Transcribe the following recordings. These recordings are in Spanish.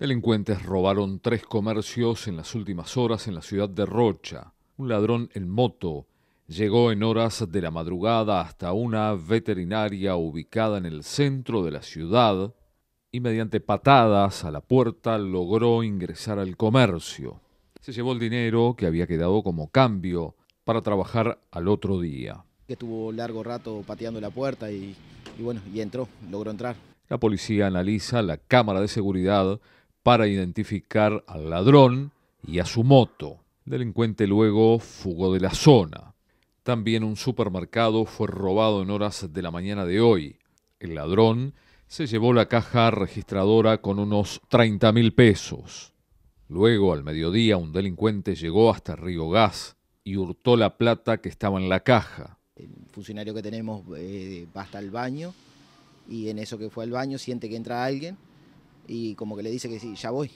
Delincuentes robaron tres comercios en las últimas horas en la ciudad de Rocha. Un ladrón en moto llegó en horas de la madrugada hasta una veterinaria ubicada en el centro de la ciudad y mediante patadas a la puerta logró ingresar al comercio. Se llevó el dinero que había quedado como cambio para trabajar al otro día. Estuvo largo rato pateando la puerta y, y bueno, y entró, logró entrar. La policía analiza la cámara de seguridad para identificar al ladrón y a su moto. El delincuente luego fugó de la zona. También un supermercado fue robado en horas de la mañana de hoy. El ladrón se llevó la caja registradora con unos 30 mil pesos. Luego, al mediodía, un delincuente llegó hasta Río Gas y hurtó la plata que estaba en la caja. El funcionario que tenemos eh, va hasta el baño y en eso que fue al baño siente que entra alguien y como que le dice que sí, ya voy.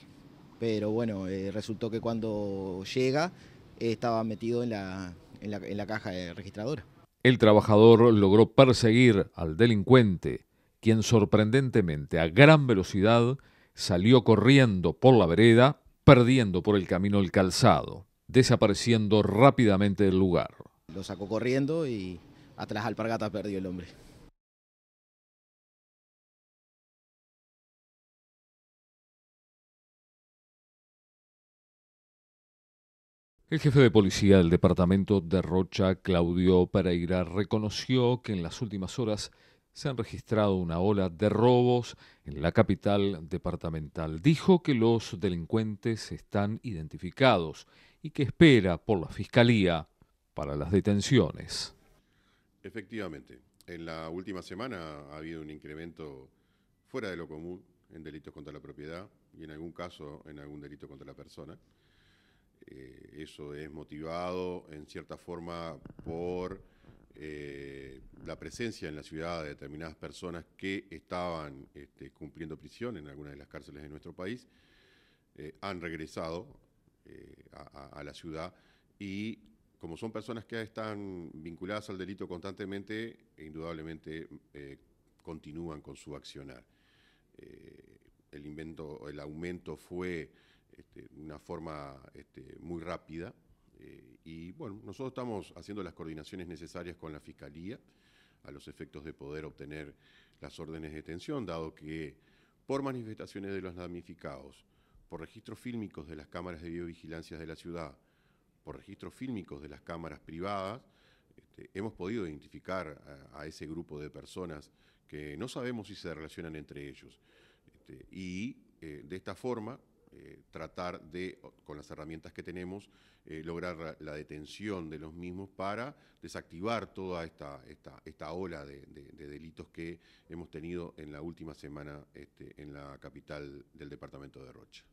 Pero bueno, eh, resultó que cuando llega estaba metido en la, en la, en caja registradora. El trabajador logró perseguir al delincuente, quien sorprendentemente a gran velocidad salió corriendo por la vereda, perdiendo por el camino el calzado, desapareciendo rápidamente del lugar. Lo sacó corriendo y atrás alpargatas perdió el hombre. El jefe de policía del departamento de Rocha, Claudio Pereira, reconoció que en las últimas horas se han registrado una ola de robos en la capital departamental. Dijo que los delincuentes están identificados y que espera por la Fiscalía para las detenciones. Efectivamente, en la última semana ha habido un incremento fuera de lo común en delitos contra la propiedad y en algún caso en algún delito contra la persona. Eh, eso es motivado en cierta forma por eh, la presencia en la ciudad de determinadas personas que estaban este, cumpliendo prisión en algunas de las cárceles de nuestro país, eh, han regresado a, la ciudad y como son personas que están vinculadas al delito constantemente, indudablemente continúan con su accionar. el, invento, el aumento fue este, una forma este, muy rápida. Eh, y bueno, nosotros estamos haciendo las coordinaciones necesarias con la Fiscalía a los efectos de poder obtener las órdenes de detención, dado que por manifestaciones de los damnificados, por registros fílmicos de las cámaras de biovigilancia de la ciudad, por registros fílmicos de las cámaras privadas, este, hemos podido identificar a, ese grupo de personas que no sabemos si se relacionan entre ellos. Este, y eh, de esta forma eh, tratar de, con las herramientas que tenemos, eh, lograr la detención de los mismos para desactivar toda esta, ola de, delitos que hemos tenido en la última semana este, en la capital del departamento de Rocha.